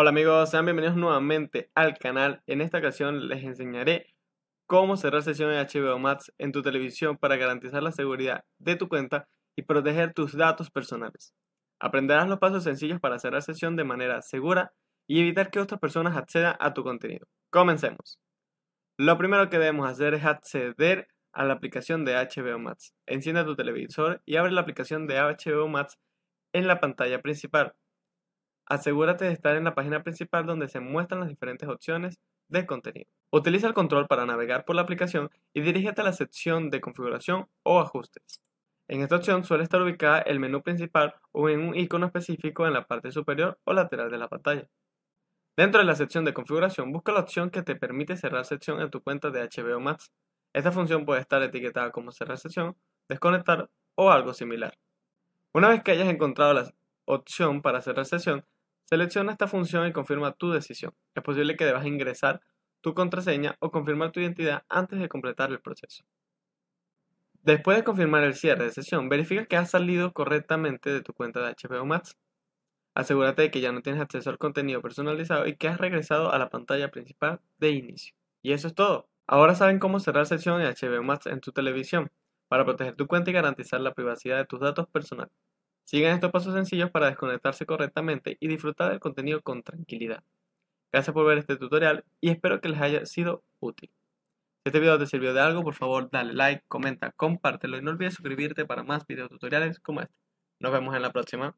Hola amigos, sean bienvenidos nuevamente al canal. En esta ocasión les enseñaré cómo cerrar sesión de HBO Max en tu televisión para garantizar la seguridad de tu cuenta y proteger tus datos personales. Aprenderás los pasos sencillos para cerrar sesión de manera segura y evitar que otras personas accedan a tu contenido. Comencemos. Lo primero que debemos hacer es acceder a la aplicación de HBO Max. Enciende tu televisor y abre la aplicación de HBO Max en la pantalla principal asegúrate de estar en la página principal donde se muestran las diferentes opciones de contenido. Utiliza el control para navegar por la aplicación y dirígete a la sección de configuración o ajustes. En esta opción suele estar ubicada el menú principal o en un icono específico en la parte superior o lateral de la pantalla. Dentro de la sección de configuración, busca la opción que te permite cerrar sección en tu cuenta de HBO Max. Esta función puede estar etiquetada como cerrar sesión, desconectar o algo similar. Una vez que hayas encontrado la opción para cerrar sesión, Selecciona esta función y confirma tu decisión. Es posible que debas ingresar tu contraseña o confirmar tu identidad antes de completar el proceso. Después de confirmar el cierre de sesión, verifica que has salido correctamente de tu cuenta de HBO Max. Asegúrate de que ya no tienes acceso al contenido personalizado y que has regresado a la pantalla principal de inicio. Y eso es todo. Ahora saben cómo cerrar sesión en HBO Max en tu televisión para proteger tu cuenta y garantizar la privacidad de tus datos personales. Sigan estos pasos sencillos para desconectarse correctamente y disfrutar del contenido con tranquilidad. Gracias por ver este tutorial y espero que les haya sido útil. Si este video te sirvió de algo, por favor dale like, comenta, compártelo y no olvides suscribirte para más videotutoriales como este. Nos vemos en la próxima.